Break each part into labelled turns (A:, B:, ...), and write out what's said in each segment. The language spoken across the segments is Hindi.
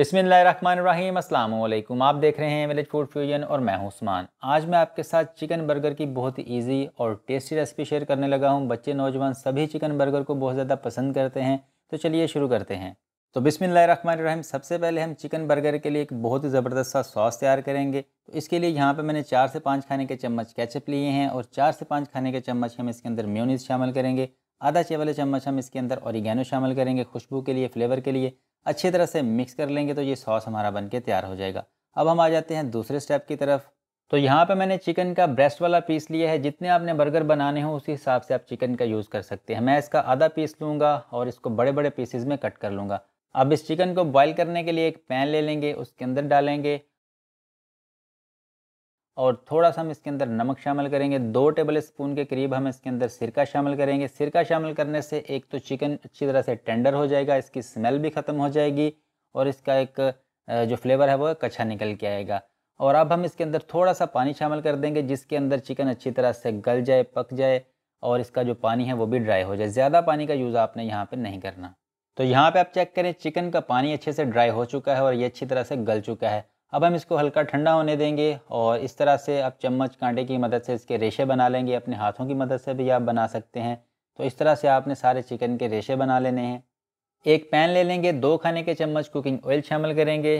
A: बिसमीम अल्लाम आप देख रहे हैं विलेज फूड फ्यूजन और मैं हूं उस्मान आज मैं आपके साथ चिकन बर्गर की बहुत ही ईजी और टेस्टी रेसिपी शेयर करने लगा हूं बच्चे नौजवान सभी चिकन बर्गर को बहुत ज़्यादा पसंद करते हैं तो चलिए शुरू करते हैं तो बिसमीम सबसे पहले हम चिकन बर्गर के लिए एक बहुत ही ज़बरदस्त सा सॉस तैयार करेंगे तो इसके लिए यहाँ पर मैंने चार से पाँच खाने के चम्मच कैचअप लिए हैं और चार से पाँच खाने के चम्मच हम इसके अंदर म्यूनिस शामिल करेंगे आधा चाय वाले चम्मच हम इसके अंदर औरिगैनो शामिल करेंगे खुशबू के लिए फ्लेवर के लिए अच्छी तरह से मिक्स कर लेंगे तो ये सॉस हमारा बन के तैयार हो जाएगा अब हम आ जाते हैं दूसरे स्टेप की तरफ तो यहाँ पे मैंने चिकन का ब्रेस्ट वाला पीस लिया है जितने आपने बर्गर बनाने हो उसी हिसाब से आप चिकन का यूज़ कर सकते हैं मैं इसका आधा पीस लूँगा और इसको बड़े बड़े पीसेज में कट कर लूँगा अब इस चिकन को बॉईल करने के लिए एक पैन ले लेंगे उसके अंदर डालेंगे और थोड़ा सा हम इसके अंदर नमक शामिल करेंगे दो टेबल स्पून के करीब हम इसके अंदर सिरका शामिल करेंगे सिरका शामिल करने से एक तो चिकन अच्छी तरह से टेंडर हो जाएगा इसकी स्मेल भी ख़त्म हो जाएगी और इसका एक जो फ्लेवर है वो कच्चा निकल के आएगा और अब हम इसके अंदर थोड़ा सा पानी शामिल कर देंगे जिसके अंदर चिकन अच्छी तरह से गल जाए पक जाए और इसका जो पानी है वो भी ड्राई हो जाए ज़्यादा पानी का यूज़ आपने यहाँ पर नहीं करना तो यहाँ पर आप चेक करें चिकन का पानी अच्छे से ड्राई हो चुका है और ये अच्छी तरह से गल चुका है अब हम इसको हल्का ठंडा होने देंगे और इस तरह से आप चम्मच कांटे की मदद से इसके रेशे बना लेंगे अपने हाथों की मदद से भी आप बना सकते हैं तो इस तरह से आपने सारे चिकन के रेशे बना लेने हैं एक पैन ले लेंगे दो खाने के चम्मच कुकिंग ऑयल शामिल करेंगे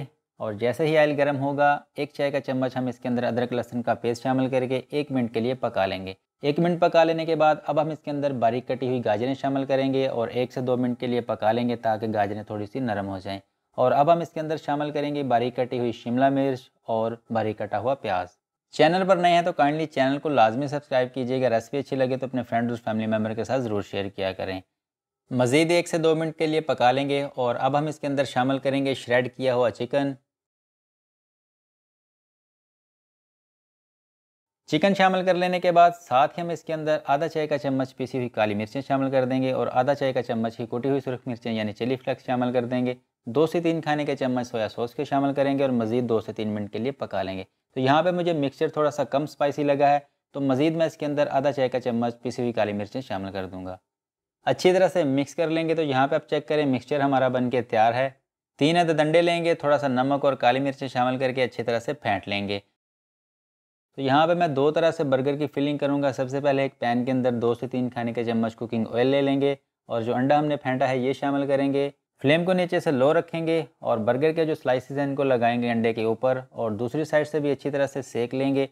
A: और जैसे ही ऑयल गर्म होगा एक चाय का चम्मच हम इसके अंदर अदरक लहसुन का पेस्ट शामिल करके एक मिनट के लिए पका लेंगे एक मिनट पका लेने के बाद अब हम इसके अंदर बारीक कटी हुई गाजरें शामिल करेंगे और एक से दो मिनट के लिए पका लेंगे ताकि गाजरें थोड़ी सी नरम हो जाएं और अब हम इसके अंदर शामिल करेंगे बारीक कटी हुई शिमला मिर्च और बारीक कटा हुआ प्याज चैनल पर नए हैं तो काइंडली चैनल को लाजमी सब्सक्राइब कीजिएगा रेसिपी अच्छी लगे तो अपने फ्रेंड और फैमिली मेम्बर के साथ ज़रूर शेयर किया करें मज़ीद एक से दो मिनट के लिए पका लेंगे और अब हम इसके अंदर शामिल करेंगे
B: श्रेड किया हुआ चिकन
A: चिकन शामिल कर लेने के बाद साथ ही हम इसके अंदर आधा चाय का चम्मच पीसी हुई काली मिर्चें शामिल कर देंगे और आधा चाय का चम्मच ही कुटी हुई सुरख मिर्चें यानी चिली फ्लेक्स शामिल कर देंगे दो से तीन खाने के चम्मच सोया सॉस के शामिल करेंगे और मज़ीद दो से तीन मिनट के लिए पका लेंगे तो यहाँ पे मुझे मिक्सचर थोड़ा सा कम स्पाइसी लगा है तो मज़ीद मैं इसके अंदर आधा चाय का चम्मच पिसी हुई काली मिर्चें शामिल कर दूँगा अच्छी तरह से मिक्स कर लेंगे तो यहाँ पर आप चेक करें मिक्सचर हमारा बन के तैयार है तीन अद अंडे लेंगे थोड़ा सा नमक और काली मिर्चें शामिल करके अच्छी तरह से फेंट लेंगे तो यहाँ पे मैं दो तरह से बर्गर की फिलिंग करूँगा सबसे पहले एक पैन के अंदर दो से तीन खाने के चम्मच कुकिंग ऑयल ले लेंगे और जो अंडा हमने फेंटा है ये शामिल करेंगे फ्लेम को नीचे से लो रखेंगे और बर्गर के जो स्लाइसिस हैं इनको लगाएंगे अंडे के ऊपर और दूसरी साइड से भी अच्छी तरह से सेक लेंगे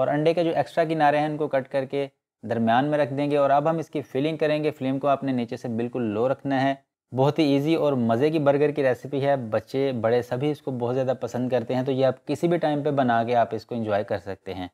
A: और अंडे के जो एक्स्ट्रा किनारे हैं इनको कट करके दरमियान में रख देंगे और अब हम इसकी फिलिंग करेंगे फ्लेम को आपने नीचे से बिल्कुल लो रखना है बहुत ही इजी और मज़े की बर्गर की रेसिपी है बच्चे बड़े सभी इसको बहुत ज़्यादा पसंद करते हैं तो ये आप किसी भी टाइम पे बना के आप इसको एंजॉय कर सकते हैं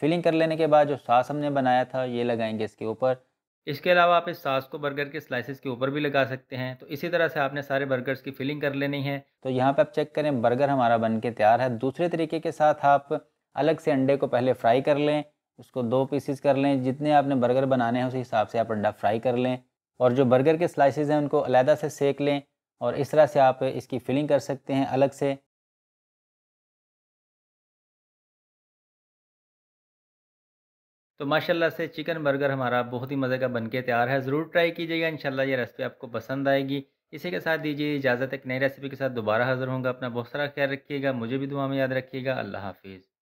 A: फिलिंग कर लेने के बाद जो सास हमने बनाया था ये लगाएंगे इसके ऊपर इसके अलावा आप इस सास को बर्गर के स्लाइसिस के ऊपर भी लगा सकते हैं तो इसी तरह से आपने सारे बर्गर्स की फिलिंग कर लेनी है तो यहाँ पर आप चेक करें बर्गर हमारा बन के तैयार है दूसरे तरीके के साथ आप अलग से अंडे को पहले फ्राई कर लें उसको दो पीसीस कर लें जितने आपने बर्गर बनाने हैं उस हिसाब से आप अंडा फ्राई कर लें और जो बर्गर के स्लाइसेस हैं उनको अलहदा से सेक लें और इस तरह से आप इसकी फिलिंग कर सकते हैं अलग से
B: तो माशाल्लाह से चिकन बर्गर हमारा बहुत ही
A: मज़े का बनके तैयार है ज़रूर ट्राई कीजिएगा इंशाल्लाह ये रेसिपी आपको पसंद आएगी इसी के साथ दीजिए इजाज़त एक नई रेसिपी के साथ दोबारा हाज़िर होंगे अपना बहुत सारा ख्याल रखिएगा मुझे भी दुआ में याद रखिएगा अल्लाह हाफिज़